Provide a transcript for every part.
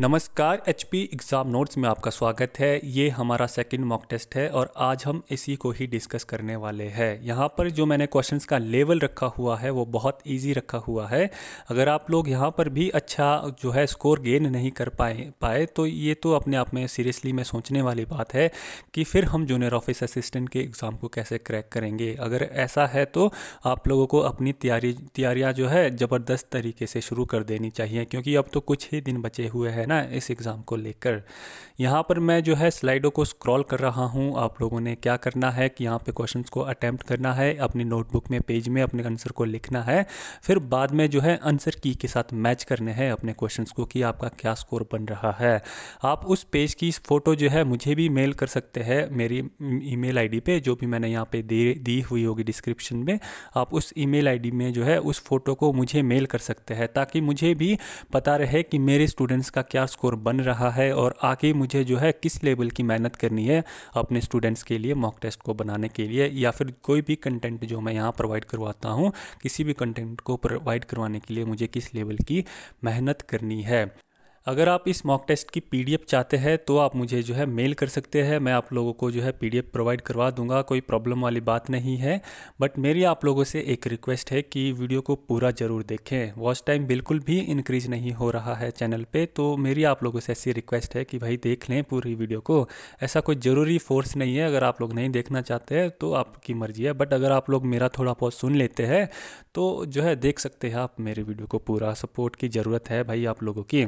नमस्कार H P exam notes में आपका स्वागत है ये हमारा सेकंड मॉक टेस्ट है और आज हम इसी को ही डिस्कस करने वाले हैं यहाँ पर जो मैंने क्वेश्चंस का लेवल रखा हुआ है वो बहुत इजी रखा हुआ है अगर आप लोग यहाँ पर भी अच्छा जो है स्कोर गेन नहीं कर पाए पाए तो ये तो अपने आप में सीरियसली में सोचने वाली बात है कि फिर हम जूनियर ऑफिस असिस्टेंट के एग्ज़ाम को कैसे क्रैक करेंगे अगर ऐसा है तो आप लोगों को अपनी तैयारी तैयारियाँ जो है ज़बरदस्त तरीके से शुरू कर देनी चाहिए क्योंकि अब तो कुछ ही दिन बचे हुए हैं है ना इस एग्ज़ाम को लेकर यहाँ पर मैं जो है स्लाइडों को स्क्रॉल कर रहा हूँ आप लोगों ने क्या करना है कि यहाँ पे क्वेश्चंस को अटैम्प्ट करना है अपनी नोटबुक में पेज में अपने आंसर को लिखना है फिर बाद में जो है आंसर की के साथ मैच करने हैं अपने क्वेश्चन को कि आपका क्या स्कोर बन रहा है आप उस पेज की फ़ोटो जो है मुझे भी मेल कर सकते हैं मेरी ई मेल पे जो भी मैंने यहाँ पे दे दी हुई होगी डिस्क्रिप्शन में आप उस ई मेल में जो है उस फोटो को मुझे मेल कर सकते हैं ताकि मुझे भी पता रहे कि मेरे स्टूडेंट्स का क्या स्कोर बन रहा है और आगे मुझे जो है किस लेवल की मेहनत करनी है अपने स्टूडेंट्स के लिए मॉक टेस्ट को बनाने के लिए या फिर कोई भी कंटेंट जो मैं यहाँ प्रोवाइड करवाता हूँ किसी भी कंटेंट को प्रोवाइड करवाने के लिए मुझे किस लेवल की मेहनत करनी है अगर आप इस मॉक टेस्ट की पीडीएफ चाहते हैं तो आप मुझे जो है मेल कर सकते हैं मैं आप लोगों को जो है पीडीएफ प्रोवाइड करवा दूंगा कोई प्रॉब्लम वाली बात नहीं है बट मेरी आप लोगों से एक रिक्वेस्ट है कि वीडियो को पूरा ज़रूर देखें वॉच टाइम बिल्कुल भी इंक्रीज नहीं हो रहा है चैनल पर तो मेरी आप लोगों से ऐसी रिक्वेस्ट है कि भाई देख लें पूरी वीडियो को ऐसा कोई ज़रूरी फोर्स नहीं है अगर आप लोग नहीं देखना चाहते हैं तो आपकी मर्ज़ी है बट अगर आप लोग मेरा थोड़ा बहुत सुन लेते हैं तो जो है देख सकते हैं आप मेरे वीडियो को पूरा सपोर्ट की ज़रूरत है भाई आप लोगों की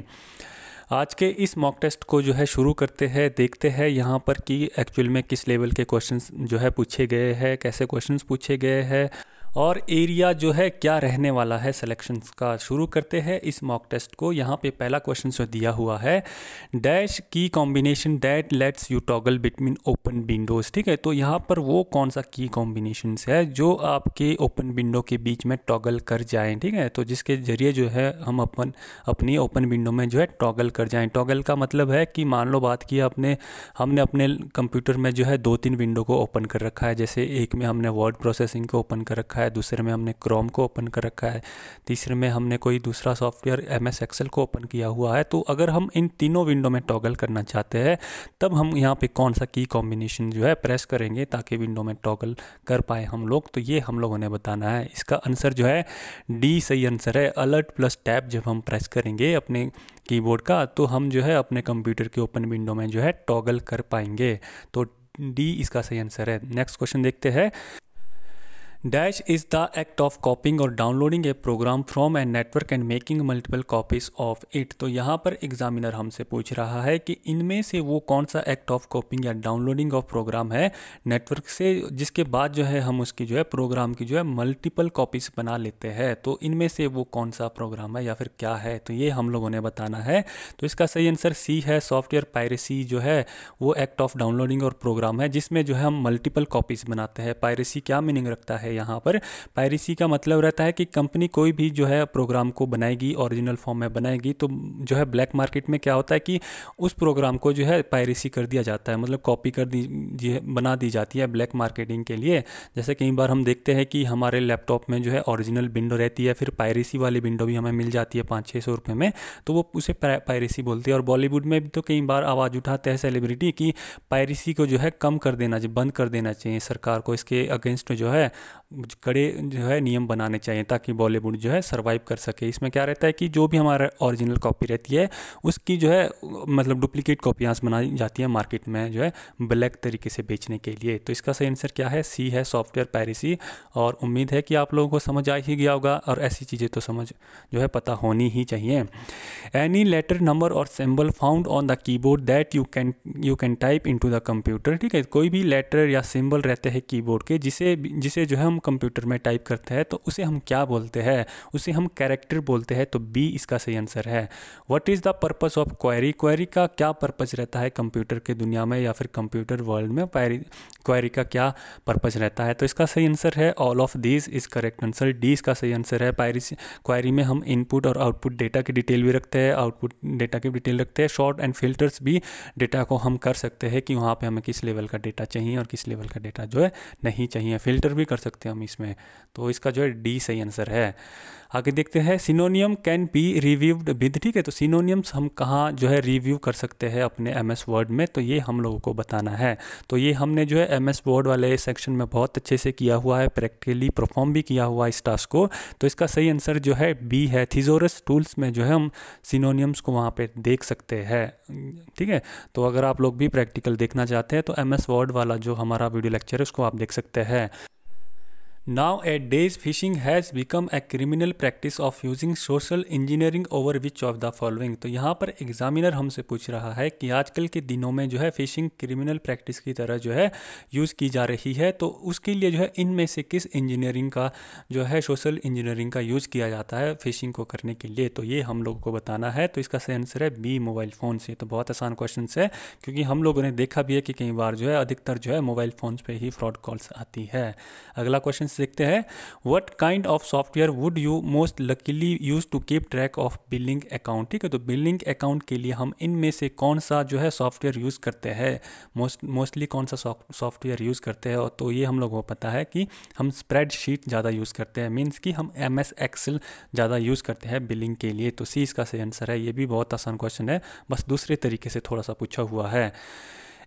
आज के इस मॉक टेस्ट को जो है शुरू करते हैं देखते हैं यहाँ पर कि एक्चुअल में किस लेवल के क्वेश्चंस जो है पूछे गए हैं कैसे क्वेश्चंस पूछे गए हैं और एरिया जो है क्या रहने वाला है सिलेक्शन का शुरू करते हैं इस मॉक टेस्ट को यहाँ पे पहला क्वेश्चन जो दिया हुआ है डैश की combination that lets you toggle between open windows ठीक है तो यहाँ पर वो कौन सा की कॉम्बिनेशन है जो आपके ओपन विंडो के बीच में टॉगल कर जाएँ ठीक है तो जिसके ज़रिए जो है हम अपन अपनी ओपन विंडो में जो है टॉगल कर जाएँ टॉगल का मतलब है कि मान लो बात की आपने हमने अपने कंप्यूटर में जो है दो तीन विंडो को ओपन कर रखा है जैसे एक में हमने वर्ड प्रोसेसिंग को ओपन कर रखा है है दूसरे में हमने क्रोम को ओपन कर रखा है तीसरे में हमने कोई दूसरा सॉफ्टवेयर एम एस एक्सेल को ओपन किया हुआ है तो अगर हम इन तीनों विंडो में टॉगल करना चाहते हैं तब हम यहाँ पे कौन सा की कॉम्बिनेशन जो है प्रेस करेंगे ताकि विंडो में टॉगल कर पाए हम लोग तो ये हम लोगों ने बताना है इसका आंसर जो है डी सही आंसर है अलर्ट प्लस टैब जब हम प्रेस करेंगे अपने कीबोर्ड का तो हम जो है अपने कंप्यूटर के ओपन विंडो में जो है टॉगल कर पाएंगे तो डी इसका सही आंसर है नेक्स्ट क्वेश्चन देखते हैं Dash is the act of copying or downloading a program from a network and making multiple copies of it. तो यहाँ पर एग्जामिनर हमसे पूछ रहा है कि इनमें से वो कौन सा एक्ट ऑफ कॉपिंग या डाउनलोडिंग ऑफ प्रोग्राम है नेटवर्क से जिसके बाद जो है हम उसकी जो है प्रोग्राम की जो है मल्टीपल कॉपीज बना लेते हैं तो इनमें से वो कौन सा प्रोग्राम है या फिर क्या है तो ये हम लोगों ने बताना है तो इसका सही आंसर सी है सॉफ्टवेयर पायरेसी जो है वो एक्ट ऑफ डाउनलोडिंग और प्रोग्राम है जिसमें जो है हम मल्टीपल कॉपीज बनाते हैं पायरेसी क्या मीनिंग रखता है यहाँ पर पायरेसी का मतलब रहता है कि कंपनी कोई भी जो है प्रोग्राम को बनाएगी ओरिजिनल फॉर्म में बनाएगी तो जो है ब्लैक मार्केट में क्या होता है कि उस प्रोग्राम को जो है पायरेसी कर दिया जाता है मतलब कॉपी कर दी बना दी जाती है ब्लैक मार्केटिंग के लिए जैसे कई बार हम देखते हैं कि हमारे लैपटॉप में जो है ओरिजिनल विंडो रहती है फिर पायरेसी वाली विंडो भी हमें मिल जाती है पाँच छः सौ रुपये में तो वो उसे पायरेसी बोलती है और बॉलीवुड में भी तो कई बार आवाज़ उठाते हैं सेलिब्रिटी की पायरेसी को जो है कम कर देना चाहिए बंद कर देना चाहिए सरकार को इसके अगेंस्ट जो है कड़े जो है नियम बनाने चाहिए ताकि बॉलीवुड जो है सर्वाइव कर सके इसमें क्या रहता है कि जो भी हमारा ओरिजिनल कॉपी रहती है उसकी जो है मतलब डुप्लीकेट कॉपियाँ बनाई जाती हैं मार्केट में जो है ब्लैक तरीके से बेचने के लिए तो इसका सही आंसर क्या है सी है सॉफ्टवेयर पैरिसी और उम्मीद है कि आप लोगों को समझ आ ही गया होगा और ऐसी चीज़ें तो समझ जो है पता होनी ही चाहिए एनी लेटर नंबर और symbol found on the keyboard that you can you can type in the computer ठीक है कोई भी लेटर या सिम्बल रहते हैं कीबोर्ड के जिसे जिसे जो है हम कंप्यूटर में टाइप करते हैं तो उसे हम क्या बोलते हैं उसे हम कैरेक्टर बोलते हैं तो बी इसका सही आंसर है what is the purpose of query query का क्या पर्पज़ रहता है कंप्यूटर के दुनिया में या फिर कंप्यूटर वर्ल्ड में क्वायरी का क्या पर्पज़ रहता है तो इसका सही आंसर है all of this is correct answer d इसका सही आंसर है पायरिस क्वायरी में हम इनपुट और आउटपुट डेटा की डिटेल भी रखते हैं आउटपुट डेटा की डिटेल रखते हैं शॉर्ट एंड फिल्टर्स भी डेटा को हम कर सकते हैं कि वहाँ पर हमें किस लेवल का डेटा चाहिए और किस लेवल का डेटा जो है नहीं चाहिए फिल्टर भी कर सकते हैं हम इसमें तो इसका जो है डी सही आंसर है आगे देखते हैं synonym can be reviewed with ठीक है तो सिनोनियम्स हम कहाँ जो है रिव्यू कर सकते हैं अपने एम एस वर्ड में तो ये हम लोगों को बताना है तो ये हमने जो है एम एस वर्ड वाले सेक्शन में बहुत अच्छे से किया हुआ है प्रैक्टिकली परफॉर्म भी किया हुआ है इस टास्क को तो इसका सही आंसर जो है बी है थीजोरस टूल्स में जो है हम सिनोनियम्स को वहाँ पर देख सकते हैं ठीक है तो अगर आप लोग भी प्रैक्टिकल देखना चाहते हैं तो एम एस वर्ड वाला जो हमारा वीडियो लेक्चर है उसको आप देख सकते हैं days phishing has become a criminal practice of using social engineering over which of the following तो यहाँ पर एग्जामिनर हमसे पूछ रहा है कि आजकल के दिनों में जो है फिशिंग क्रिमिनल प्रैक्टिस की तरह जो है यूज़ की जा रही है तो उसके लिए जो है इनमें से किस इंजीनियरिंग का जो है सोशल इंजीनियरिंग का यूज़ किया जाता है फिशिंग को करने के लिए तो ये हम लोगों को बताना है तो इसका सही आंसर है बी मोबाइल फ़ोन से तो बहुत आसान क्वेश्चन है क्योंकि हम लोगों ने देखा भी है कि कई बार जो है अधिकतर जो है मोबाइल फ़ोन पर ही फ्रॉड कॉल्स आती है अगला क्वेश्चन सेंटेंस देखते हैं what kind of software would you most likely use to keep track of billing account ठीक है तो बिलिंग अकाउंट के लिए हम इनमें से कौन सा जो है सॉफ्टवेयर यूज़ करते हैं मोस्ट मोस्टली कौन सा सॉफ्टवेयर यूज़ करते हैं तो ये हम लोगों को पता है कि हम स्प्रेड शीट ज़्यादा यूज़ करते हैं मीन्स कि हम एम एस एक्सल ज़्यादा यूज़ करते हैं बिलिंग के लिए तो सी इसका सही आंसर है ये भी बहुत आसान क्वेश्चन है बस दूसरे तरीके से थोड़ा सा पूछा हुआ है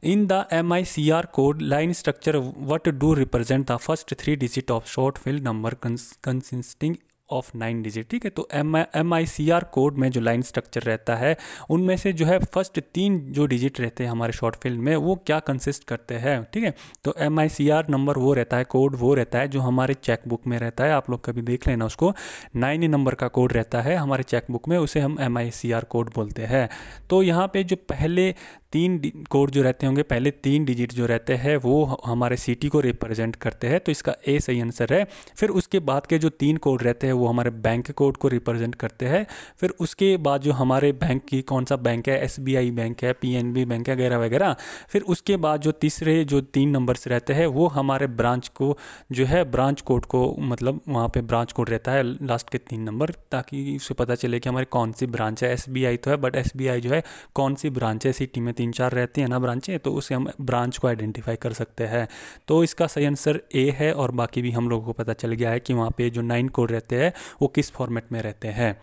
in the M I C R code line structure what do represent the first three digit of short film number consisting of nine digit ठीक है तो M M I C R code में जो लाइन स्ट्रक्चर रहता है उनमें से जो है फर्स्ट तीन जो डिजिट रहते हैं हमारे शॉर्ट फिल्म में वो क्या कंसिस्ट करते हैं ठीक है तो M I C R number वो रहता है कोड वो रहता है जो हमारे चेकबुक में रहता है आप लोग कभी देख लेना उसको नाइन नंबर का कोड रहता है हमारे चेकबुक में उसे हम M I C R code बोलते हैं तो यहाँ पर जो पहले तीन कोड जो रहते होंगे पहले तीन डिजिट जो रहते हैं वो हमारे सिटी को रिप्रेजेंट करते हैं तो इसका ए सही आंसर है फिर उसके बाद के जो तीन कोड रहते हैं वो हमारे बैंक कोड को रिप्रेजेंट करते हैं फिर उसके बाद जो हमारे बैंक की कौन सा बैंक है एस बैंक है पी बैंक है वगैरह वगैरह फिर उसके बाद जो तीसरे जो तीन नंबर्स रहते हैं वो हमारे ब्रांच को जो है ब्रांच कोड को मतलब वहाँ पर ब्रांच कोड रहता है लास्ट के तीन नंबर ताकि उसे पता चले कि हमारी कौन सी ब्रांच है एस तो है बट एस जो है कौन सी ब्रांच है सिटी में तीन चार रहती हैं ना ब्रांचें तो उसे हम ब्रांच को आइडेंटिफाई कर सकते हैं तो इसका सही आंसर ए है और बाकी भी हम लोगों को पता चल गया है कि वहाँ पे जो नाइन कोड रहते हैं वो किस फॉर्मेट में रहते हैं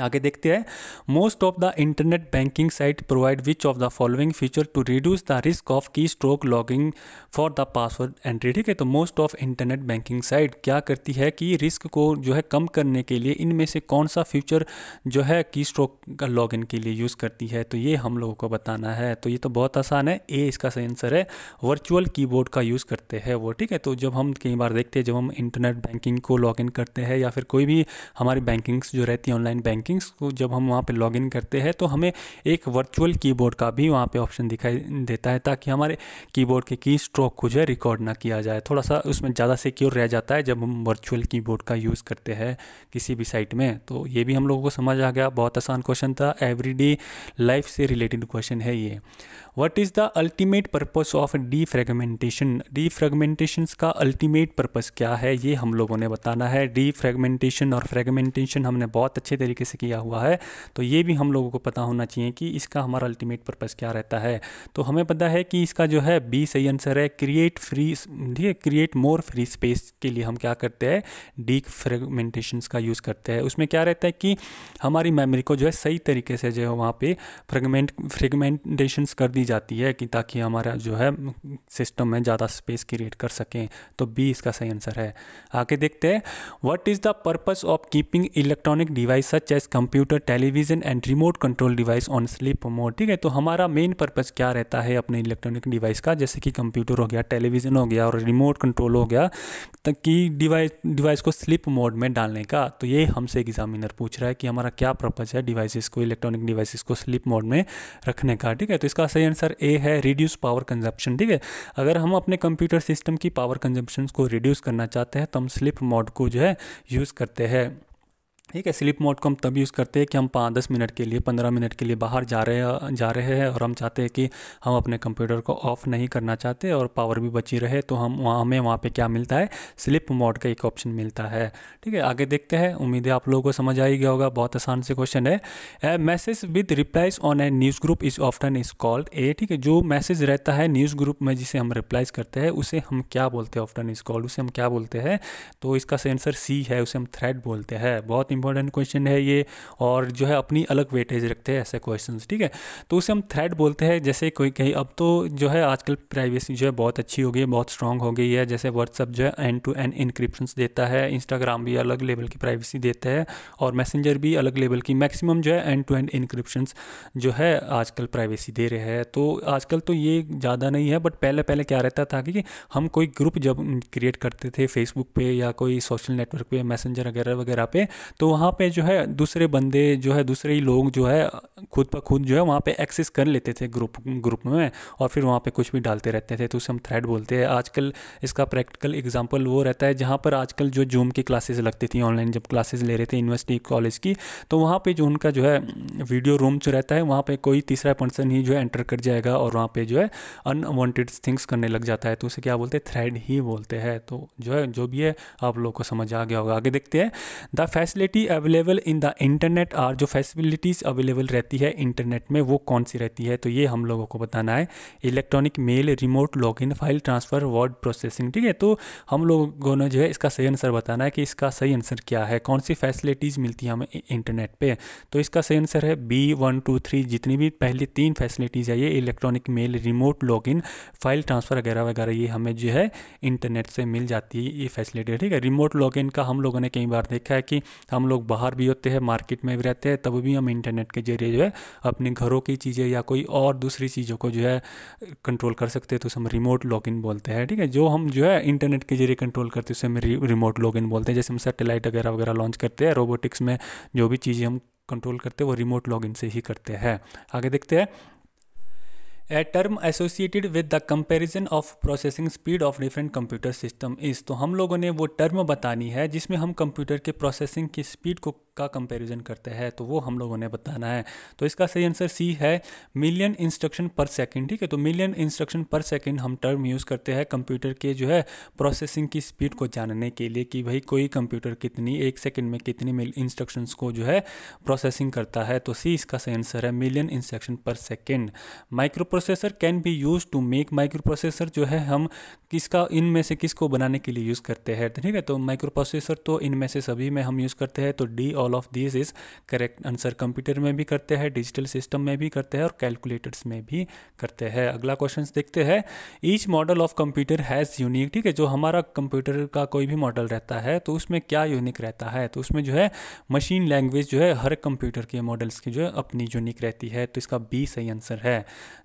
आगे देखते हैं most of the internet banking site provide which of the following feature to reduce the risk of keystroke logging for the password entry ठीक है तो most of internet banking site क्या करती है कि रिस्क को जो है कम करने के लिए इनमें से कौन सा फीचर जो है की स्ट्रोक का लॉगिन के लिए यूज़ करती है तो ये हम लोगों को बताना है तो ये तो बहुत आसान है ए इसका सही आंसर है वर्चुअल की का यूज़ करते हैं वो ठीक है तो जब हम कई बार देखते हैं जब हम इंटरनेट बैंकिंग को लॉगिन करते हैं या फिर कोई भी हमारी बैंकिंग्स जो रहती है ऑनलाइन बैंकिंग बैंकिंग्स को जब हम वहाँ पर लॉग करते हैं तो हमें एक वर्चुअल कीबोर्ड का भी वहाँ पे ऑप्शन दिखाई देता है ताकि हमारे कीबोर्ड के की स्ट्रोक को जो है रिकॉर्ड ना किया जाए थोड़ा सा उसमें ज़्यादा सिक्योर रह जाता है जब हम वर्चुअल कीबोर्ड का यूज़ करते हैं किसी भी साइट में तो ये भी हम लोगों को समझ आ गया बहुत आसान क्वेश्चन था एवरीडे लाइफ से रिलेटेड क्वेश्चन है ये the ultimate the of defragmentation डी defragmentations का अल्टीमेट पर्पज़ क्या है ये हम लोगों ने बताना है फ्रेगमेंटेशन और फ्रेगमेंटेशन हमने बहुत अच्छे तरीके से किया हुआ है तो ये भी हम लोगों को पता होना चाहिए कि इसका हमारा अल्टीमेट पर्पज़ क्या रहता है तो हमें पता है कि इसका जो है बी सही आंसर है क्रिएट फ्री ठीक है क्रिएट मोर फ्री स्पेस के लिए हम क्या करते हैं डी फ्रेगमेंटेशन का यूज़ करते हैं उसमें क्या रहता है कि हमारी मेमोरी को जो है सही तरीके से जो है वहाँ पे फ्रेगमेंट फ्रेगमेंटेशन कर दिया दी जाती है कि ताकि हमारा जो है सिस्टम में ज़्यादा स्पेस क्रिएट कर सकें तो बी इसका सही आंसर है आगे देखते हैं what is the purpose of keeping electronic device such as computer television and remote control device on sleep mode ठीक है तो हमारा मेन पर्पस क्या रहता है अपने इलेक्ट्रॉनिक डिवाइस का जैसे कि कंप्यूटर हो गया टेलीविजन हो गया और रिमोट कंट्रोल हो गया कि डिवाइस डिवाइस को स्लिप मोड में डालने का तो ये हमसे एग्जामिनर पूछ रहा है कि हमारा क्या पर्पज़ है डिवाइसेस को इलेक्ट्रॉनिक डिवाइसेस को स्लिप मोड में रखने का ठीक है तो इसका सही आंसर ए है रिड्यूस पावर कंजप्शन ठीक है अगर हम अपने कंप्यूटर सिस्टम की पावर कंजप्शन को रिड्यूस करना चाहते हैं तो हम स्लिप मोड को जो है यूज़ करते हैं ठीक है स्लिप मोड को हम तब यूज़ करते हैं कि हम पाँच दस मिनट के लिए पंद्रह मिनट के लिए बाहर जा रहे जा रहे हैं और हम चाहते हैं कि हम अपने कंप्यूटर को ऑफ़ नहीं करना चाहते और पावर भी बची रहे तो हम वहाँ हमें वहाँ पे क्या मिलता है स्लिप मोड का एक ऑप्शन मिलता है ठीक है आगे देखते हैं उम्मीद है आप लोगों को समझ आ ही गया होगा बहुत आसान से क्वेश्चन है message with replies on a news group is often is called a ठीक है जो मैसेज रहता है न्यूज़ ग्रुप में जिसे हम रिप्लाइज करते हैं उसे हम क्या बोलते हैं ऑफ्टन इज़ कॉल्ड उसे हम क्या बोलते हैं तो इसका सेंसर सी है उसे हम थ्रेड बोलते हैं बहुत इंपॉर्टेंट क्वेश्चन है ये और जो है अपनी अलग वेटेज रखते हैं ऐसे क्वेश्चन ठीक है तो उसे हम थ्रेड बोलते हैं जैसे कोई कहीं अब तो जो है आजकल प्राइवेसी जो है बहुत अच्छी हो गई है बहुत स्ट्रांग हो गई है जैसे व्हाट्सअप जो है एंड टू एंड इनक्रिप्शन देता है इंस्टाग्राम भी अलग लेवल की प्राइवेसी देता है और मैसेंजर भी अलग लेवल की मैक्सिमम जो है एंड टू एंड इनक्रिप्शन जो है आजकल प्राइवेसी दे रहे हैं तो आजकल तो ये ज़्यादा नहीं है बट पहले पहले क्या रहता था कि हम कोई ग्रुप जब क्रिएट करते थे फेसबुक पे या कोई सोशल नेटवर्क पे मैसेंजर वगैरह वगैरह पे तो वहाँ पे जो है दूसरे बंदे जो है दूसरे ही लोग जो है खुद पर खुद जो है वहाँ पे एक्सेस कर लेते थे ग्रुप ग्रुप में और फिर वहाँ पे कुछ भी डालते रहते थे तो उसे हम थ्रेड बोलते हैं आजकल इसका प्रैक्टिकल एग्जाम्पल वो रहता है जहाँ पर आजकल जो जूम की क्लासेज लगती थी ऑनलाइन जब क्लासेज ले रहे थे यूनिवर्सिटी कॉलेज की तो वहाँ पर जो उनका जो है वीडियो रूम जो रहता है वहाँ पर कोई तीसरा पर्सन ही जो है एंटर कर जाएगा और वहाँ पर जो है अनवॉन्टेड थिंग्स करने लग जाता है तो उसे क्या बोलते हैं थ्रेड ही बोलते हैं तो जो है जो भी है आप लोग को समझ आ गया होगा आगे देखते हैं the facility facility available in the internet और जो फैसिलिटीज़ अवेलेबल रहती है इंटरनेट में वो कौन सी रहती है तो ये हम लोगों को बताना है electronic mail remote login file transfer word processing ठीक है तो हम लोगों ने जो है इसका सही आंसर बताना है कि इसका सही आंसर क्या है कौन सी फैसिलिटीज़ मिलती है हमें इंटरनेट पर तो इसका सही आंसर है बी वन टू थ्री जितनी भी पहली तीन फैसिलिटीज़ है ये electronic mail remote login file transfer वगैरह वगैरह ये हमें जो है इंटरनेट से मिल जाती है ये फैसिलिटी ठीक है रिमोट लॉगिन का हम लोगों ने कई बार देखा है कि हम लोग बाहर भी होते हैं मार्केट में भी रहते हैं तब भी हम इंटरनेट के जरिए जो है अपने घरों की चीज़ें या कोई और दूसरी चीज़ों को जो है कंट्रोल कर सकते हैं तो उसे हम रिमोट इन बोलते हैं ठीक है जो हम जो है इंटरनेट के जरिए कंट्रोल करते हैं उसे हम रिमोट इन बोलते हैं जैसे हम सेटेलाइट वगैरह वगैरह लॉन्च करते हैं रोबोटिक्स में जो भी चीज़ें हम कंट्रोल करते हैं वो रिमोट इन से ही करते हैं आगे देखते हैं a term associated with the comparison of processing speed of different computer system is तो हम लोगों ने वो टर्म बतानी है जिसमें हम कंप्यूटर के प्रोसेसिंग की स्पीड को का कंपैरिजन करते हैं तो वो हम लोगों ने बताना है तो इसका सही आंसर सी है मिलियन इंस्ट्रक्शन पर सेकंड ठीक है तो मिलियन इंस्ट्रक्शन पर सेकंड हम टर्म यूज़ करते हैं कंप्यूटर के जो है प्रोसेसिंग की स्पीड को जानने के लिए कि भाई कोई कंप्यूटर कितनी एक सेकेंड में कितनी इंस्ट्रक्शंस को जो है प्रोसेसिंग करता है तो सी इसका सही आंसर है million instruction per second microprocessor can be use to make microprocessor जो है हम किसका इनमें से किसको बनाने के लिए यूज़ करते हैं ठीक है तो माइक्रो प्रोसेसर तो इनमें से सभी में हम यूज़ करते हैं तो D all all of this is correct answer computer में भी करते हैं डिजिटल सिस्टम में भी करते हैं और कैलकुलेटर्स में भी करते हैं अगला क्वेश्चन देखते हैं each model of computer has unique ठीक है जो हमारा कंप्यूटर का कोई भी मॉडल रहता है तो उसमें क्या यूनिक रहता है तो उसमें जो है मशीन लैंग्वेज जो है हर कंप्यूटर के मॉडल्स की जो है अपनी यूनिक रहती है तो इसका बी सही आंसर है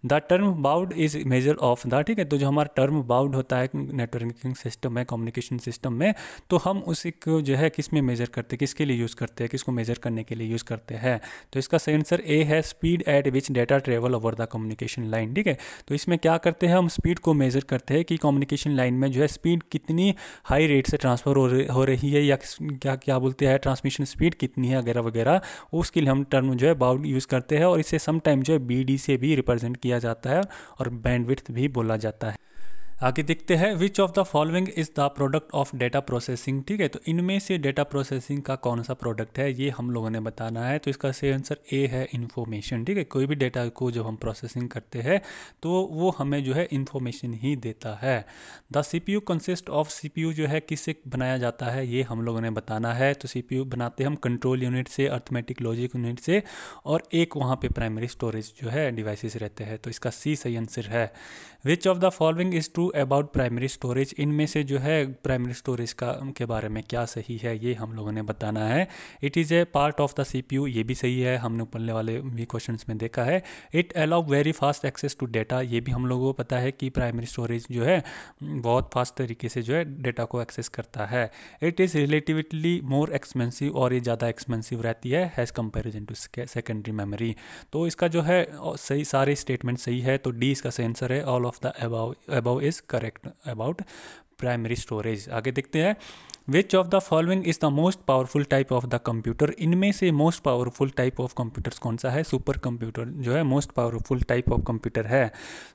the term baud is measure of the ठीक है तो जो हमारा टर्म बाउड होता है नेटवर्किंग सिस्टम है कम्युनिकेशन सिस्टम में तो हम उसी को जो है किस में मेजर करते किसके लिए यूज़ करते है कि इसको मेजर करने के लिए यूज़ करते हैं तो इसका सही आंसर ए है speed at which data travel over the communication line ठीक है तो इसमें क्या करते हैं हम स्पीड को मेजर करते हैं कि कम्युनिकेशन लाइन में जो है स्पीड कितनी हाई रेट से ट्रांसफर हो, रही है या क्या क्या बोलते हैं ट्रांसमिशन स्पीड कितनी है वगैरह वगैरह उसके लिए हम टर्म जो है बाउल यूज़ करते हैं और इसे समटाइम जो है बी से भी रिप्रेजेंट किया जाता है और बैंडविथ भी बोला जाता है आगे देखते हैं which of the following is the product of data processing ठीक है तो इनमें से डेटा प्रोसेसिंग का कौन सा प्रोडक्ट है ये हम लोगों ने बताना है तो इसका सही आंसर ए है इन्फॉर्मेशन ठीक है कोई भी डेटा को जब हम प्रोसेसिंग करते हैं तो वो हमें जो है इन्फॉर्मेशन ही देता है the C P U consist of C P U जो है किससे बनाया जाता है ये हम लोगों ने बताना है तो सी पी यू बनाते हम कंट्रोल यूनिट से अर्थमेटिक लॉजिक यूनिट से और एक वहाँ पर प्राइमरी स्टोरेज जो है डिवाइसिस रहते हैं तो इसका सी सही आंसर है which of the following is true true about primary storage इनमें से जो है प्राइमरी स्टोरेज का के बारे में क्या सही है ये हम लोगों ने बताना है it is a part of the C P U ये भी सही है हमने पढ़ने वाले भी क्वेश्चन में देखा है it allow very fast access to data ये भी हम लोगों को पता है कि प्राइमरी स्टोरेज जो है बहुत फास्ट तरीके से जो है डेटा को एक्सेस करता है it is relatively more expensive और ये ज़्यादा एक्सपेंसिव रहती है has comparison to secondary memory तो इसका जो है सही सारे स्टेटमेंट सही है तो डी इसका सेंसर है all of the above above is is correct about primary storage आगे देखते हैं which of the following is the most powerful type of the computer इनमें से most powerful type of computers कौन सा है सुपर कंप्यूटर जो है most powerful type of computer है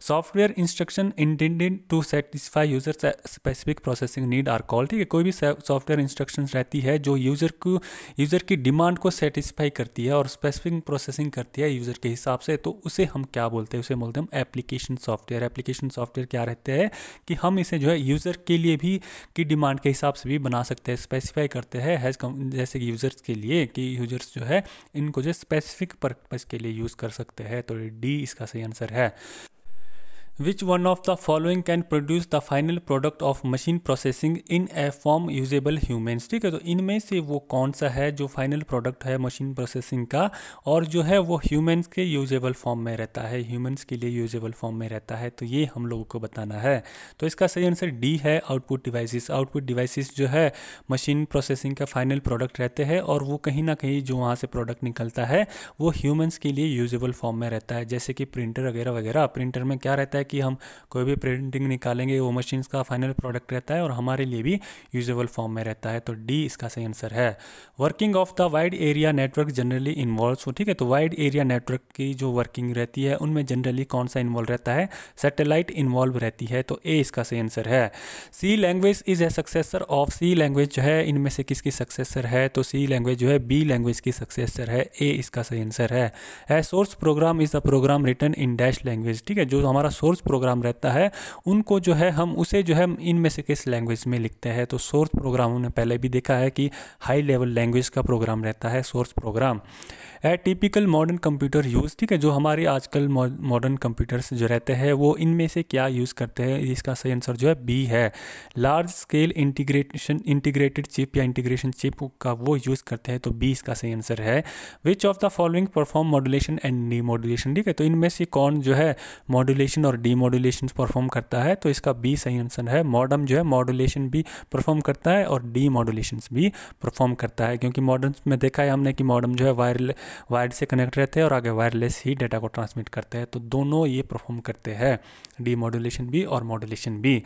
software instruction intended to satisfy user specific processing need are call ठीक है कोई भी सॉफ्टवेयर इंस्ट्रक्शन रहती है जो यूजर को यूजर की डिमांड को सेटिस्फाई करती है और स्पेसिफिक प्रोसेसिंग करती है यूजर के हिसाब से तो उसे हम क्या बोलते हैं उसे बोलते हैं हम एप्लीकेशन सॉफ्टवेयर एप्लीकेशन सॉफ्टवेयर क्या रहते हैं कि हम इसे जो है यूजर के लिए भी की डिमांड के हिसाब से भी बना बना सकते हैं स्पेसिफाई करते हैं हैज़ जैसे यूज़र्स के लिए कि यूजर्स जो है इनको जो स्पेसिफिक पर्पज़ के लिए यूज़ कर सकते हैं तो डी इसका सही आंसर है Which one of the following can produce the final product of machine processing in a form usable humans ठीक है तो इनमें से वो कौन सा है जो फाइनल प्रोडक्ट है मशीन प्रोसेसिंग का और जो है वो humans के यूजेबल फॉर्म में रहता है humans के लिए यूजेबल फॉर्म में रहता है तो ये हम लोगों को बताना है तो इसका सही आंसर डी है आउटपुट devices. आउटपुट devices जो है मशीन प्रोसेसिंग का फाइनल प्रोडक्ट रहते हैं और वो कहीं ना कहीं जो वहाँ से प्रोडक्ट निकलता है वो humans के लिए यूजेबल फॉर्म में रहता है जैसे कि प्रिंटर वगैरह वगैरह प्रिंटर में क्या रहता है कि हम कोई भी प्रिंटिंग निकालेंगे वो मशीन्स का फाइनल प्रोडक्ट रहता है और हमारे लिए भी यूजेबल फॉर्म में रहता है तो डी इसका सही आंसर है working of the wide area network generally involve हो ठीक है तो वाइड एरिया नेटवर्क की जो वर्किंग रहती है उनमें जनरली कौन सा इन्वॉल्व रहता है सेटेलाइट इन्वॉल्व रहती है तो ए इसका सही आंसर है C language is a successor of C language जो है इनमें से किसकी सक्सेसर है तो सी लैंग्वेज जो है बी लैंग्वेज की सक्सेसर है ए इसका सही आंसर है a source program is the program written in dash language ठीक है जो हमारा सोर्स सोर्स प्रोग्राम रहता है उनको जो है हम उसे जो है इनमें से किस लैंग्वेज में लिखते हैं तो सोर्स प्रोग्राम हमने पहले भी देखा है कि हाई लेवल लैंग्वेज का प्रोग्राम रहता है source program a typical modern computer use ठीक है जो हमारे आजकल मॉडर्न कंप्यूटर्स जो रहते हैं वो इनमें से क्या यूज़ करते हैं इसका सही आंसर जो है बी है large scale integration integrated chip या इंटीग्रेशन चिप का वो यूज़ करते हैं तो बी इसका सही आंसर है which of the following perform modulation and demodulation ठीक है तो इनमें से कौन जो है मॉडुलेशन और डी मॉडुलेशन परफॉर्म करता है तो इसका बी सही आंसर है मॉडर्म जो है मॉडुलेशन भी परफॉर्म करता है और डी मॉडुलेशन भी परफॉर्म करता है क्योंकि मॉडर्न में देखा है हमने कि मॉडर्म जो है वायरल वायर से कनेक्ट रहते हैं और आगे वायरलेस ही डाटा को ट्रांसमिट करते हैं तो दोनों ये परफॉर्म करते हैं डी भी और मॉडुलेशन भी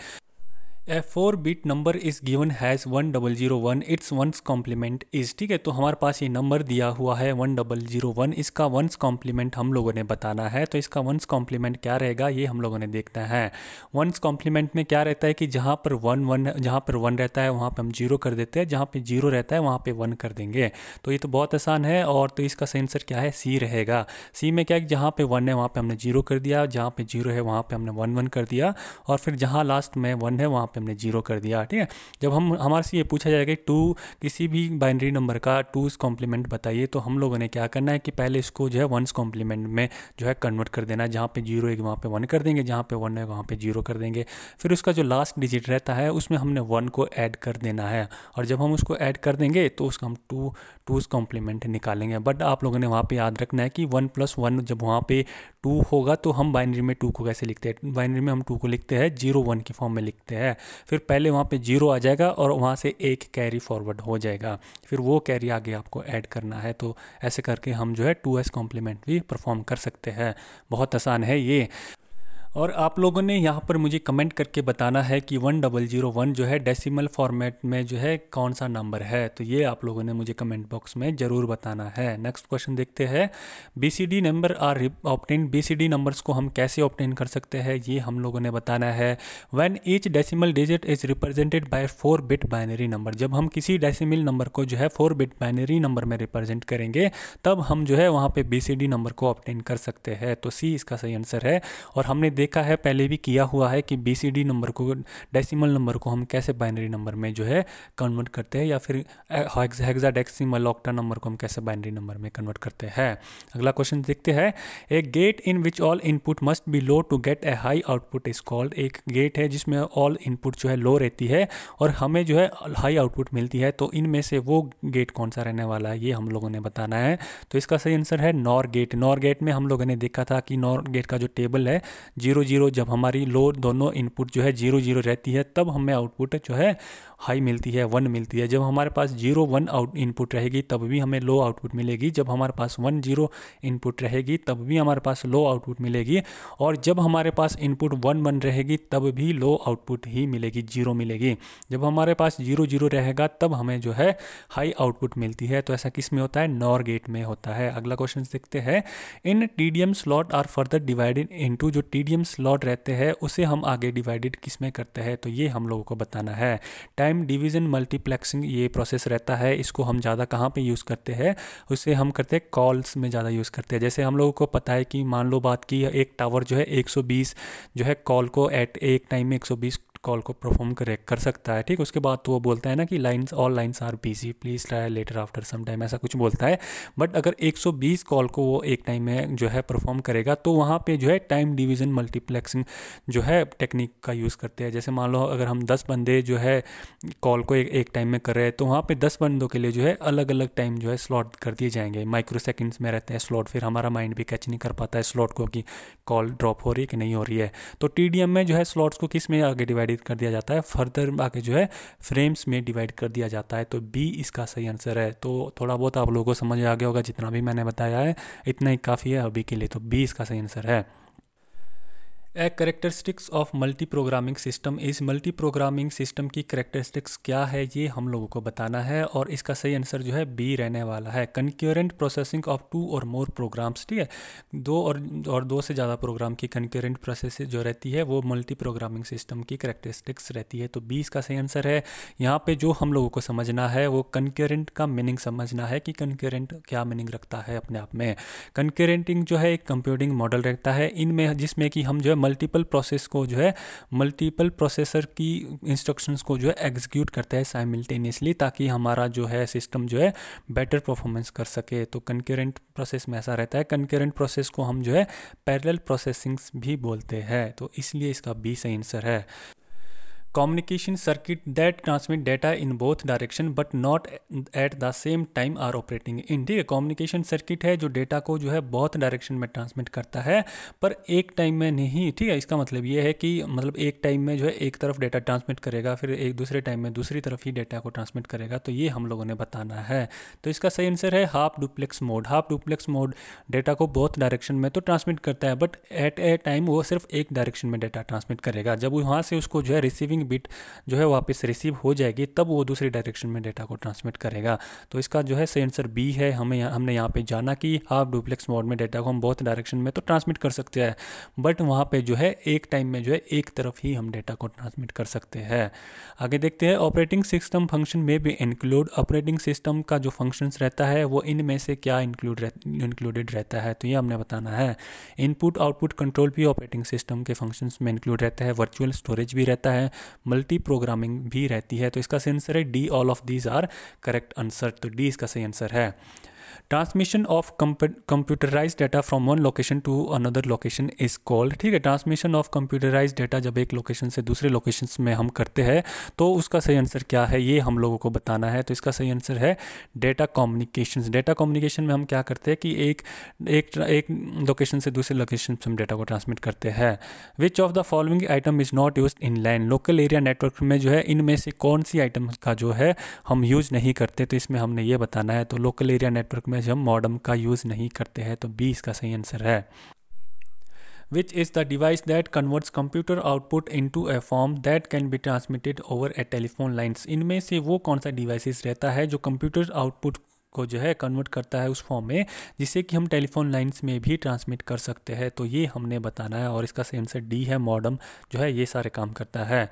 a four bit number is given has one double zero one its one's complement is ठीक है तो हमारे पास ये नंबर दिया हुआ है वन डबल जीरो वन इसका वंस कॉम्प्लीमेंट हम लोगों ने बताना है तो इसका वंस कॉम्प्लीमेंट क्या रहेगा ये हम लोगों ने देखना है वंस कॉम्प्लीमेंट में क्या रहता है कि जहाँ पर वन वन जहाँ पर वन रहता है वहाँ पर हम जीरो कर देते हैं जहाँ पर जीरो रहता है वहाँ पर वन कर देंगे तो ये तो बहुत आसान है और तो इसका सेंसर क्या है सी रहेगा सी में क्या है जहाँ पर वन है वहाँ पर हमने जीरो कर दिया जहाँ पर जीरो है वहाँ पर हमने वन वन कर दिया और फिर जहाँ लास्ट में वन है वहाँ पे हमने जीरो कर दिया ठीक है जब हम हमारे से ये पूछा जाएगा कि टू किसी भी बाइनरी नंबर का टूज़ कॉम्प्लीमेंट बताइए तो हम लोगों ने क्या करना है कि पहले इसको जो है वंस कॉम्प्लीमेंट में जो है कन्वर्ट कर देना है जहाँ पर जीरो है वहाँ पर वन कर देंगे जहाँ पर वन है वहाँ पर जीरो कर देंगे फिर उसका जो लास्ट डिजिट रहता है उसमें हमने वन को ऐड कर देना है और जब हम उसको ऐड कर देंगे तो उसका हम टू टूज़ कॉम्प्लीमेंट निकालेंगे बट आप लोगों ने वहाँ पर याद रखना है कि वन प्लस वन जब वहाँ पर टू होगा तो हम बाइनरी में टू को कैसे लिखते हैं बाइनरी में हम टू को लिखते हैं जीरो वन के फॉर्म में लिखते हैं फिर पहले वहाँ पे जीरो आ जाएगा और वहाँ से एक कैरी फॉरवर्ड हो जाएगा फिर वो कैरी आगे आपको ऐड करना है तो ऐसे करके हम जो है टू एस कॉम्प्लीमेंट भी परफॉर्म कर सकते हैं बहुत आसान है ये और आप लोगों ने यहाँ पर मुझे कमेंट करके बताना है कि वन डबल ज़ीरो वन जो है डेसिमल फॉर्मेट में जो है कौन सा नंबर है तो ये आप लोगों ने मुझे कमेंट बॉक्स में ज़रूर बताना है नेक्स्ट क्वेश्चन देखते हैं B C D number are obtain B C D numbers को हम कैसे ऑप्टेन कर सकते हैं ये हम लोगों ने बताना है when each decimal digit is represented by four bit binary number जब हम किसी डेसीमल नंबर को जो है फोर बिट बाइनरी नंबर में रिप्रेजेंट करेंगे तब हम जो है वहाँ पर बी सी डी नंबर को ऑप्टेन कर सकते हैं तो सी इसका सही आंसर है और हमने देखा है पहले भी किया हुआ है कि बी सी डी नंबर को डेसिमल नंबर को हम कैसे बाइनरी नंबर में जो है कन्वर्ट करते हैं या फिर हेक्सा डेक्सिमल ऑक्टा नंबर को हम कैसे बाइनरी नंबर में कन्वर्ट करते हैं अगला क्वेश्चन देखते हैं a gate in which all input must be low to get a high output is called एक गेट है जिसमें ऑल इनपुट जो है लो रहती है और हमें जो है हाई आउटपुट मिलती है तो इनमें से वो गेट कौन सा रहने वाला है ये हम लोगों ने बताना है तो इसका सही आंसर है नॉर गेट नॉर गेट में हम लोगों ने देखा था कि नॉर गेट का जो टेबल है जीरो जीरो जीरो जब हमारी लो दोनों इनपुट जो है जीरो जीरो रहती है तब हमें आउटपुट जो है हाई मिलती है वन मिलती है जब हमारे पास जीरो वन आउट इनपुट रहेगी तब भी हमें लो आउटपुट मिलेगी जब हमारे पास वन जीरो इनपुट रहेगी तब भी हमारे पास लो आउटपुट मिलेगी और जब हमारे पास इनपुट वन वन रहेगी तब भी लो आउटपुट ही मिलेगी जीरो मिलेगी जब हमारे पास जीरो जीरो रहेगा तब हमें जो है हाई आउटपुट मिलती है तो ऐसा किस में होता है नॉर गेट में होता है अगला क्वेश्चन देखते हैं in T D M slot are further divided to जो टी डी एम स्लॉट रहते हैं उसे हम आगे डिवाइडेड किस में करते हैं तो ये हम लोगों को बताना है टाइम डिवीज़न मल्टीप्लेक्सिंग ये प्रोसेस रहता है इसको हम ज़्यादा कहाँ पे यूज़ करते हैं उसे हम करते हैं कॉल्स में ज़्यादा यूज़ करते हैं जैसे हम लोगों को पता है कि मान लो बात की एक टावर जो है 120 जो है कॉल को एट एक टाइम में 120 कॉल को परफॉर्म करे कर सकता है ठीक उसके बाद तो वो बोलता है ना कि lines all lines are busy please try later after some time ऐसा कुछ बोलता है बट अगर 120 कॉल को वो एक टाइम में जो है परफॉर्म करेगा तो वहाँ पे जो है टाइम डिवीज़न मल्टीप्लेक्सिंग जो है टेक्निक का यूज़ करते हैं जैसे मान लो अगर हम दस बंदे जो है कॉल को एक, एक टाइम में कर रहे हैं तो वहाँ पर दस बंदों के लिए जो है अलग अलग टाइम जो है स्लॉट कर दिए जाएंगे माइक्रो सेकेंड्स में रहते हैं स्लॉट फिर हमारा माइंड भी कैच नहीं कर पाता है स्लॉट को कि कॉल ड्रॉप हो रही है कि नहीं हो रही है तो टी में जो है स्लॉट्स को किस में आगे डिवाइड डिवाइड कर दिया जाता है फर्दर आगे जो है फ्रेम्स में डिवाइड कर दिया जाता है तो बी इसका सही आंसर है तो थोड़ा बहुत आप लोगों को समझ आ गया होगा जितना भी मैंने बताया है इतना ही काफ़ी है अभी के लिए तो बी इसका सही आंसर है a characteristics of multi programming system इस मल्टी प्रोग्रामिंग सिस्टम की करेक्टरिस्टिक्स क्या है ये हम लोगों को बताना है और इसका सही आंसर जो है बी रहने वाला है कंक्योरेंट प्रोसेसिंग ऑफ टू और मोर प्रोग्राम्स ठीक है दो और और दो से ज़्यादा प्रोग्राम की कंक्योरेंट प्रोसेस जो रहती है वो मल्टी प्रोग्रामिंग सिस्टम की करेक्टरिस्टिक्स रहती है तो बी इसका सही आंसर है यहाँ पर जो हम लोगों को समझना है वो कंक्योरेंट का मीनिंग समझना है कि कंक्योरेंट क्या मीनिंग रखता है अपने आप में कंक्योरेंटिंग जो है एक कंप्यूटिंग मॉडल रहता है इनमें जिसमें कि हम जो है मल्टीपल प्रोसेस को जो है मल्टीपल प्रोसेसर की इंस्ट्रक्शंस को जो है एग्जीक्यूट करता है साइमिल्टेनियसली ताकि हमारा जो है सिस्टम जो है बेटर परफॉर्मेंस कर सके तो कंकरेंट प्रोसेस में ऐसा रहता है कंकरेंट प्रोसेस को हम जो है पैरल प्रोसेसिंग्स भी बोलते हैं तो इसलिए इसका बी सही आंसर है communication circuit that transmit data in both direction but not at the same time are operating in ठीक है कम्युनिकेशन सर्किट है जो डेटा को जो है बहुत डायरेक्शन में ट्रांसमिट करता है पर एक टाइम में नहीं ठीक है इसका मतलब ये है कि मतलब एक टाइम में जो है एक तरफ डेटा ट्रांसमिट करेगा फिर एक दूसरे टाइम में दूसरी तरफ ही डेटा को ट्रांसमिट करेगा तो ये हम लोगों ने बताना है तो इसका सही आंसर है half duplex mode half duplex mode data को बहुत डायरेक्शन में तो ट्रांसमिट करता है बट एट ए टाइम वो सिर्फ एक डायरेक्शन में डेटा ट्रांसमिट करेगा जब वहाँ से उसको जो है रिसीविंग रिसीविंग बिट जो है वापस रिसीव हो जाएगी तब वो दूसरी डायरेक्शन में डेटा को ट्रांसमिट करेगा तो इसका जो है सही आंसर बी है हमें हमने यहाँ पे जाना कि हाफ डुप्लेक्स मोड में डेटा को हम बहुत डायरेक्शन में तो ट्रांसमिट कर सकते हैं बट वहाँ पर जो है एक टाइम में जो है एक तरफ ही हम डेटा को ट्रांसमिट कर सकते हैं आगे देखते हैं ऑपरेटिंग सिस्टम फंक्शन में भी इंक्लूड ऑपरेटिंग सिस्टम का जो फंक्शन रहता है वो इनमें से क्या इंक्लूड इंक्लूडेड रहता है तो ये हमने बताना है इनपुट आउटपुट कंट्रोल भी ऑपरेटिंग सिस्टम के फंक्शंस में इंक्लूड रहता है वर्चुअल स्टोरेज भी रहता है मल्टी प्रोग्रामिंग भी रहती है तो इसका सही आंसर है D all of these are correct answer तो डी इसका सही आंसर है transmission of computerize data from one location to another location is called ठीक है ट्रांसमिशन ऑफ कंप्यूटराइज डाटा जब एक लोकेशन से दूसरे लोकेशन में हम करते हैं तो उसका सही आंसर क्या है ये हम लोगों को बताना है तो इसका सही आंसर है डेटा कम्युनिकेशन डेटा कम्युनिकेशन में हम क्या करते हैं कि एक एक एक लोकेशन से दूसरे लोकेशन से हम डेटा को ट्रांसमिट करते हैं which of the following item is not use in line local area network में जो है इनमें से कौन सी आइटम का जो है हम यूज़ नहीं करते तो इसमें हमने ये बताना है तो लोकल एरिया नेटवर्क में में जब मॉडम का यूज़ नहीं करते हैं तो बी इसका सही आंसर है which is the device that converts computer output into a form that can be transmitted over a telephone lines इनमें से वो कौन सा डिवाइसिस रहता है जो कंप्यूटर आउटपुट को जो है कन्वर्ट करता है उस फॉर्म में जिससे कि हम टेलीफोन लाइन्स में भी ट्रांसमिट कर सकते हैं तो ये हमने बताना है और इसका सेंसर डी है मॉडम जो है ये सारे काम करता है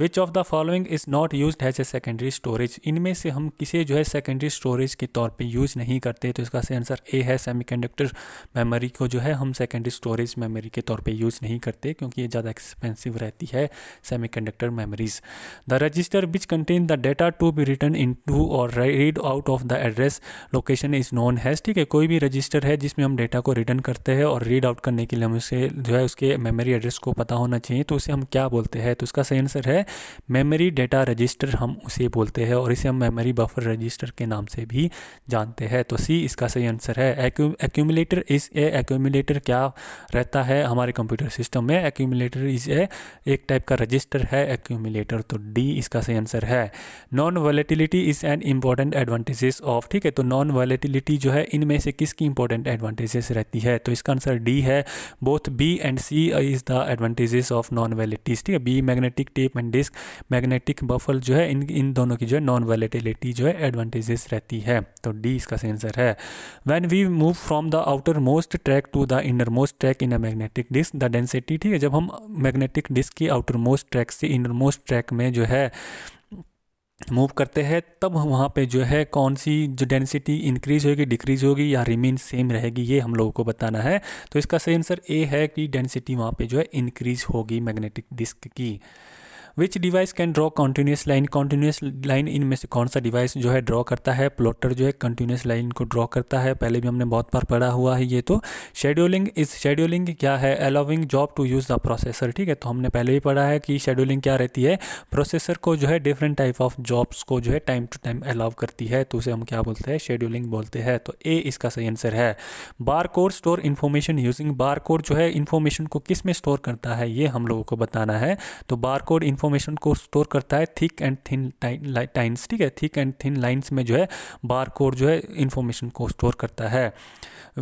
which of the following is not use as a secondary storage इनमें से हम किसे जो है सेकेंडरी स्टोरेज के तौर पर यूज नहीं करते तो इसका आंसर ए है कंडक्टर मेमोरी को जो है हम सेकेंडरी स्टोरेज मेमोरी के तौर पर यूज नहीं करते क्योंकि ये ज़्यादा एक्सपेंसिव रहती है conductor memories the register which contain the data to be written into और read out of the address location is known as ठीक है कोई भी रजिस्टर है जिसमें हम डेटा को रिटर्न करते हैं और रीड आउट करने के लिए हम उसे जो है उसके मेमोरी एड्रेस को पता होना चाहिए तो उसे हम क्या बोलते हैं तो उसका सही आंसर है मेमोरी डेटा रजिस्टर हम उसे बोलते हैं और इसे हम मेमोरी बफर रजिस्टर के नाम से भी जानते हैं तो सी इसका सही आंसर है एक्यूमुलेटर इज़ ए एक्यूमुलेटर क्या रहता है हमारे कंप्यूटर सिस्टम में एक्यूमुलेटर इज़ ए एक टाइप का रजिस्टर है एक्यूमुलेटर तो डी इसका सही आंसर है non volatility is an important advantages of ठीक है तो तो नॉन वायलेटिलिटी जो है इनमें से किसकी इंपॉर्टेंट एडवांटेजेस रहती है तो इसका आंसर डी है both B and C is the advantages of non volatility ठीक है B magnetic tape and disk magnetic bubble जो है इन इन दोनों की जो है नॉन वायलेटिलिटी जो है एडवांटेजेस रहती है तो डी इसका सही आंसर है when we move from the outer most track to the inner most track in a magnetic disk the density ठीक है जब हम मैग्नेटिक डिस्क की आउटर मोस्ट ट्रैक से इनर मोस्ट ट्रैक में जो है मूव करते हैं तब वहाँ पे जो है कौन सी जो डेंसिटी इंक्रीज होगी डिक्रीज होगी या रिमेन सेम रहेगी ये हम लोगों को बताना है तो इसका सही आंसर ए है कि डेंसिटी वहाँ पे जो है इंक्रीज होगी मैग्नेटिक डिस्क की which device can draw continuous line continuous line इनमें से कौन सा डिवाइस जो है ड्रॉ करता है प्लॉटर जो है कंटिन्यूस लाइन को ड्रॉ करता है पहले भी हमने बहुत बार पढ़ा हुआ है ये तो शेड्यूलिंग इस शेड्यूलिंग क्या है allowing job to use the processor ठीक है तो हमने पहले भी पढ़ा है कि शेड्यूलिंग क्या रहती है प्रोसेसर को जो है डिफरेंट टाइप ऑफ जॉब्स को जो है टाइम टू टाइम अलाउ करती है तो उसे हम क्या बोलते हैं शेड्यूलिंग बोलते हैं तो ए इसका सही आंसर है bar code store information using bar code जो है इन्फॉर्मेशन को किस में स्टोर करता है ये हम लोगों को बताना है तो बार कोड इन्फॉर्मेशन को स्टोर करता है थिक एंड थिन टाइन्स ठीक है थिक एंड थिन लाइन्स में जो है बार कोड जो है इन्फॉर्मेशन को स्टोर करता है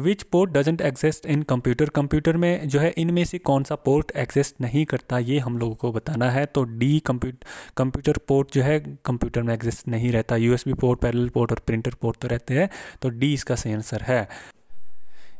which port doesn't exist in computer computer में जो है इनमें से कौन सा पोर्ट एग्जिस्ट नहीं करता ये हम लोगों को बताना है तो डी कंप्यूटर पोर्ट जो है कंप्यूटर में एग्जिस्ट नहीं रहता यूएसबी पोर्ट पैरेलल पोर्ट और प्रिंटर पोर्ट तो रहते हैं तो डी इसका सही आंसर है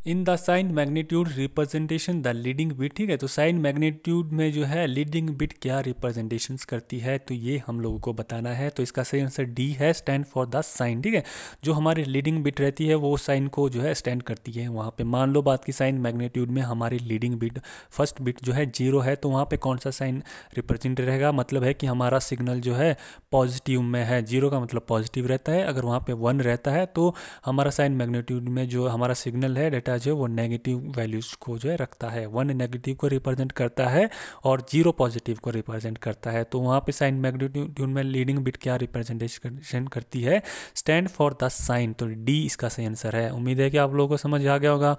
in the sign magnitude representation the leading bit ठीक है तो साइन मैग्नीट्यूड में जो है लीडिंग बिट क्या रिप्रेजेंटेशन करती है तो ये हम लोगों को बताना है तो इसका सही आंसर डी है स्टैंड फॉर द साइन ठीक है जो हमारी लीडिंग बिट रहती है वो साइन को जो है स्टैंड करती है वहाँ पे मान लो बात की साइन मैग्नीट्यूड में हमारी लीडिंग बिट फर्स्ट बिट जो है जीरो है तो वहाँ पर कौन सा साइन रिप्रेजेंट रहेगा मतलब है कि हमारा सिग्नल जो है पॉजिटिव में है जीरो का मतलब पॉजिटिव रहता है अगर वहाँ पर वन रहता है तो हमारा साइन मैग्नीट्यूड में जो हमारा सिग्नल है डेटा डेटा जो है वो नेगेटिव वैल्यूज को जो है रखता है वन नेगेटिव को रिप्रेजेंट करता है और जीरो पॉजिटिव को रिप्रेजेंट करता है तो वहाँ पे साइन मैग्नीट्यूड में लीडिंग बिट क्या रिप्रेजेंटेशन करती है स्टैंड फॉर द साइन तो डी इसका सही आंसर है उम्मीद है कि आप लोगों को समझ आ गया होगा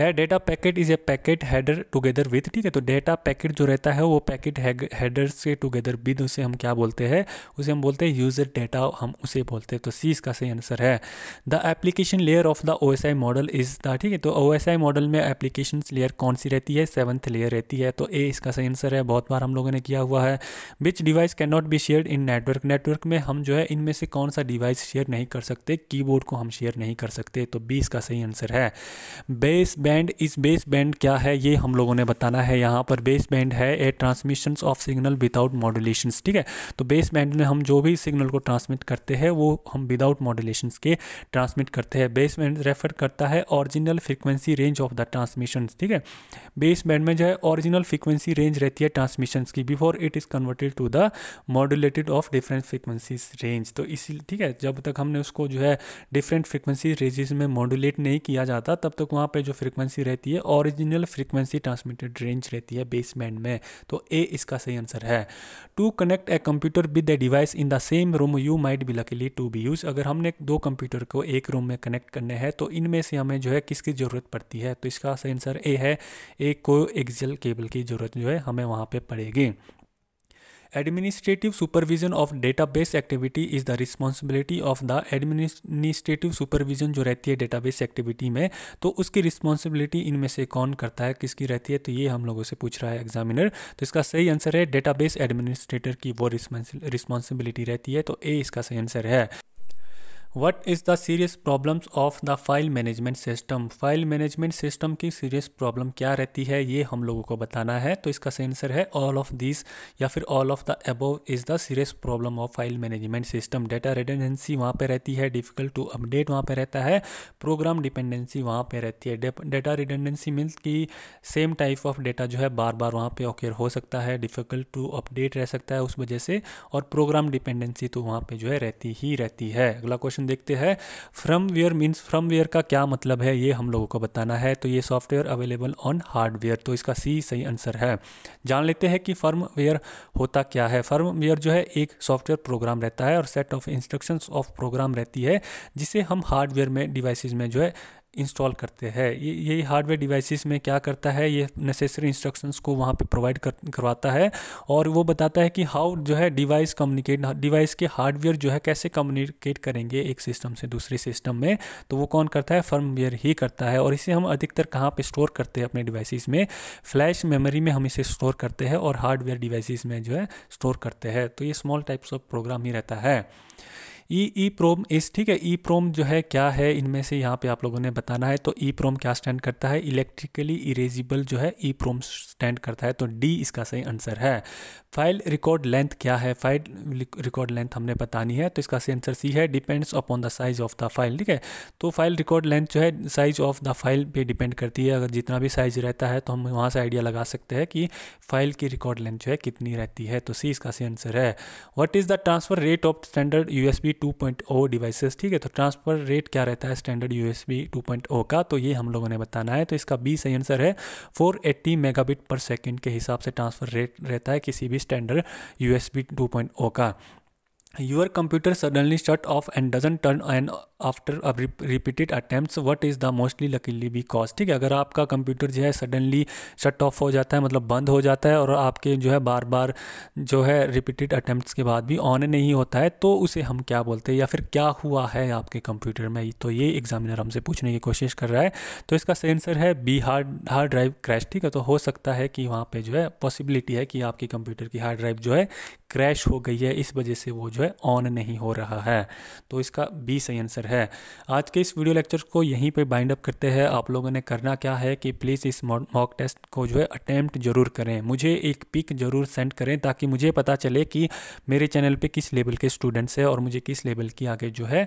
a data packet is a packet header together with ठीक है तो डेटा पैकेट जो रहता है वो पैकेट हैडर से टुगेदर विद उसे हम क्या बोलते हैं उसे हम बोलते हैं यूजर डेटा हम उसे बोलते हैं तो सी इसका सही आंसर है the application layer of the O model is the ठीक तो ओ मॉडल में एप्लीकेशन लेयर कौन सी रहती है सेवन्थ लेयर रहती है तो ए इसका सही आंसर है बहुत बार हम लोगों ने किया हुआ है which device can not be share in network network में हम जो है इनमें से कौन सा डिवाइस शेयर नहीं कर सकते कीबोर्ड को हम शेयर नहीं कर सकते तो बी इसका सही आंसर है बेस बैंड इस बेस बैंड क्या है ये हम लोगों ने बताना है यहाँ पर बेस बैंड है a transmission of signal without modulation ठीक है तो बेस बैंड में हम जो भी सिग्नल को ट्रांसमिट करते हैं वो हम विदाउट मॉडुलेशन के ट्रांसमिट करते हैं बेस बैंड रेफर करता है original frequency range of the transmission ठीक है बेस बैंड में जो है ओरिजिनल फ्रिक्वेंसी रेंज रहती है ट्रांसमिशन की before it is converted to the modulated of different frequencies range तो इसी ठीक है जब तक हमने उसको जो है डिफरेंट फ्रिक्वेंसी रेंजेस में मॉड्यूलेट नहीं किया जाता तब तक वहाँ पर जो फ्रिक्वेंसी रहती है ओरिजिनल फ्रिक्वेंसी ट्रांसमिटेड रेंज रहती है बेस बैंड में तो ए इसका सही आंसर है to connect a computer with a device in the same room you might be likely to be use अगर हमने दो कंप्यूटर को एक रूम में कनेक्ट करने हैं तो इनमें से हमें जो है किसकी ज़रूरत पड़ती है तो इसका सही आंसर ए है एक को एक्जल केबल की जरूरत जो है हमें वहाँ पर पड़ेगी administrative supervision of data base activity is the responsibility of the administrative supervision जो रहती है डेटाबेस एक्टिविटी में तो उसकी रिस्पॉन्सिबिलिटी इनमें से कौन करता है किसकी रहती है तो ये हम लोगों से पूछ रहा है एग्जामिनर तो इसका सही आंसर है डेटा बेस एडमिनिस्ट्रेटर की वो रिस्पॉन्सिबिलिटी रहती है तो ए इसका सही आंसर है what is the serious problems of the file management system file management system की सीरियस प्रॉब्लम क्या रहती है ये हम लोगों को बताना है तो इसका सेंसर आंसर है ऑल ऑफ दिस या फिर all of the above is the serious problem of file management system data redundancy वहाँ पर रहती है डिफिकल्ट टू अपडेट वहाँ पर रहता है प्रोग्राम डिपेंडेंसी वहाँ पर रहती है डेटा रिटेंडेंसी मीन्स कि सेम टाइप ऑफ डेटा जो है बार बार वहाँ पर ऑकेर हो सकता है डिफ़िकल्ट टू अपडेट रह सकता है उस वजह से और प्रोग्राम डिपेंडेंसी तो वहाँ पर जो है रहती ही रहती है अगला क्वेश्चन क्वेश्चन देखते हैं firmware means firmware का क्या मतलब है ये हम लोगों को बताना है तो ये सॉफ्टवेयर अवेलेबल ऑन हार्डवेयर तो इसका सी सही आंसर है जान लेते हैं कि फर्मवेयर होता क्या है फर्मवेयर जो है एक सॉफ्टवेयर प्रोग्राम रहता है और set of instructions of program रहती है जिसे हम हार्डवेयर में डिवाइसेस में जो है इंस्टॉल करते हैं ये यही हार्डवेयर डिवाइसेस में क्या करता है ये नेसेसरी इंस्ट्रक्शंस को वहाँ पे प्रोवाइड कर करवाता है और वो बताता है कि हाउ जो है डिवाइस कम्युनिकेट डिवाइस के हार्डवेयर जो है कैसे कम्युनिकेट करेंगे एक सिस्टम से दूसरे सिस्टम में तो वो कौन करता है फर्मवेयर ही करता है और इसे हम अधिकतर कहाँ पर स्टोर करते हैं अपने डिवाइसिस में फ्लैश मेमोरी में हम इसे स्टोर करते हैं और हार्डवेयर डिवाइसिस में जो है स्टोर करते हैं तो ये स्मॉल टाइप्स ऑफ प्रोग्राम ही रहता है ई ई प्रोम इस ठीक है ई e प्रोम जो है क्या है इनमें से यहाँ पे आप लोगों ने बताना है तो ई e प्रोम क्या स्टैंड करता है इलेक्ट्रिकली इरेजिबल जो है ई प्रोम स्टैंड करता है तो डी इसका सही आंसर है फाइल रिकॉर्ड लेंथ क्या है फाइल रिकॉर्ड लेंथ हमने बतानी है तो इसका आंसर सी है depends upon the size of the file ठीक है तो फाइल रिकॉर्ड लेंथ जो है साइज ऑफ द फाइल पे डिपेंड करती है अगर जितना भी साइज रहता है तो हम वहाँ से आइडिया लगा सकते हैं कि फाइल की रिकॉर्ड लेंथ जो है कितनी रहती है तो सी इसका आंसर है what is the transfer rate of standard U S B two point O devices ठीक है तो ट्रांसफर रेट क्या रहता है standard U S B two point O का तो ये हम लोगों ने बताना है तो इसका बी सही आंसर है four eighty megabit per second के हिसाब से ट्रांसफर रेट रहता है किसी भी भी standard U S two point O का your computer suddenly shut off and doesn't turn on after a repeated attempts what is the mostly luckily cause? ठीक है अगर आपका कंप्यूटर जो है सडनली शट ऑफ हो जाता है मतलब बंद हो जाता है और आपके जो है बार बार जो है रिपीटेड अटैम्प्ट के बाद भी ऑन नहीं होता है तो उसे हम क्या बोलते हैं या फिर क्या हुआ है आपके कंप्यूटर में तो ये एग्जामिनर हमसे पूछने की कोशिश कर रहा है तो इसका सेंसर है B hard hard drive crash ठीक है तो हो सकता है कि वहाँ पर जो है पॉसिबिलिटी है कि आपके कंप्यूटर की हार्ड ड्राइव जो है क्रैश हो गई है इस वजह से वो जो है ऑन नहीं हो रहा है तो इसका बी सही आंसर है आज के इस वीडियो लेक्चर को यहीं पर बाइंड अप करते हैं आप लोगों ने करना क्या है कि प्लीज़ इस मॉक टेस्ट को जो है अटैम्प्ट जरूर करें मुझे एक पिक जरूर सेंड करें ताकि मुझे पता चले कि मेरे चैनल पर किस लेवल के स्टूडेंट्स हैं और मुझे किस लेवल की आगे जो है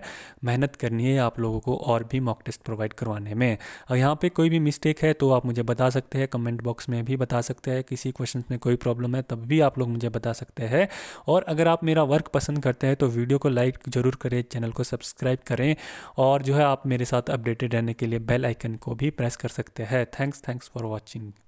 मेहनत करनी है आप लोगों को और भी मॉक टेस्ट प्रोवाइड करवाने में और यहाँ पर कोई भी मिस्टेक है तो आप मुझे बता सकते हैं कमेंट बॉक्स में भी बता सकते हैं किसी क्वेश्चन में कोई प्रॉब्लम है तब भी आप लोग मुझे बता सकते हैं और अगर आप मेरा वर्क पसंद पसंद करते हैं तो वीडियो को लाइक ज़रूर करें चैनल को सब्सक्राइब करें और जो है आप मेरे साथ अपडेटेड रहने के लिए बेल आइकन को भी प्रेस कर सकते हैं थैंक्स थैंक्स फॉर वॉचिंग